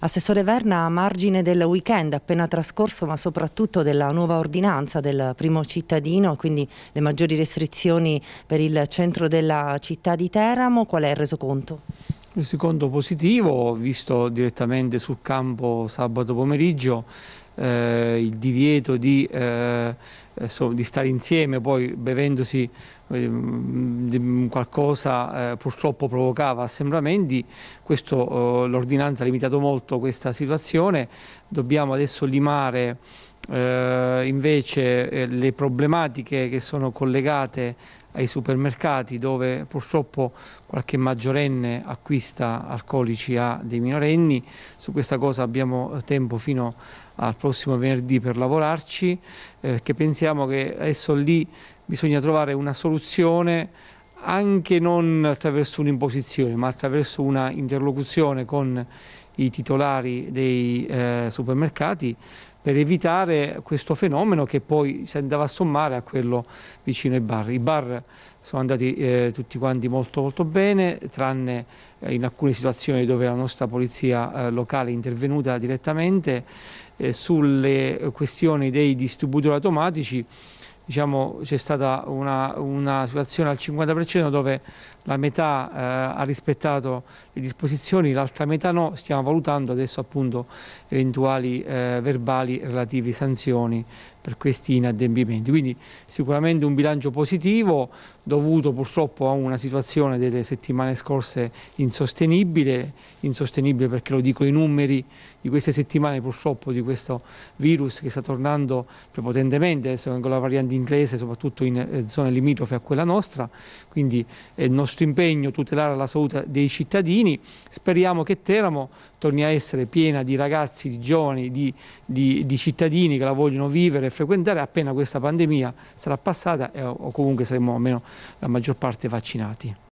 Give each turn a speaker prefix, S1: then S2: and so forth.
S1: Assessore Verna, a margine del weekend appena trascorso, ma soprattutto della nuova ordinanza del primo cittadino, quindi le maggiori restrizioni per il centro della città di Teramo, qual è il resoconto?
S2: Il secondo positivo, visto direttamente sul campo sabato pomeriggio, eh, il divieto di, eh, di, stare insieme, poi bevendosi ehm, eh, qualcosa purtroppo provocava assembramenti, oh, l'ordinanza ha limitato molto questa situazione, dobbiamo adesso limare eh, invece eh, le problematiche che sono collegate ai supermercati dove purtroppo qualche maggiorenne acquista alcolici a dei minorenni, su questa cosa abbiamo eh, tempo fino al prossimo venerdì per lavorarci, eh, che pensiamo che adesso lì bisogna trovare una soluzione anche non attraverso un'imposizione ma attraverso una interlocuzione con i titolari dei eh, supermercati per evitare questo fenomeno che poi si andava a sommare a quello vicino ai bar. I bar sono andati eh, tutti quanti molto molto bene, tranne eh, in alcune situazioni dove la nostra polizia eh, locale è intervenuta direttamente sulle questioni dei distributori automatici diciamo, c'è stata una, una, situazione al 50% dove la metà eh, ha rispettato le disposizioni, l'altra metà no, stiamo valutando adesso appunto eventuali eh, verbali relativi sanzioni per questi inadempimenti. Quindi sicuramente un bilancio positivo dovuto purtroppo a una situazione delle settimane scorse insostenibile, insostenibile perché lo dico i numeri di queste settimane purtroppo di questo virus che sta tornando prepotentemente con la variante inglese soprattutto in eh, zone limitrofe a quella nostra, quindi è il nostro impegno tutelare la salute dei cittadini, speriamo che Teramo torni a essere piena di ragazzi, di giovani, di, di, di cittadini che la vogliono vivere e frequentare appena questa pandemia sarà passata eh, o comunque saremo almeno la maggior parte vaccinati.